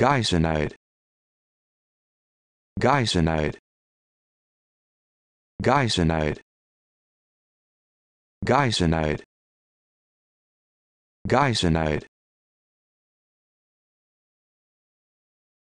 Geisenite Geisenite Geisenite Geisenite Geisenite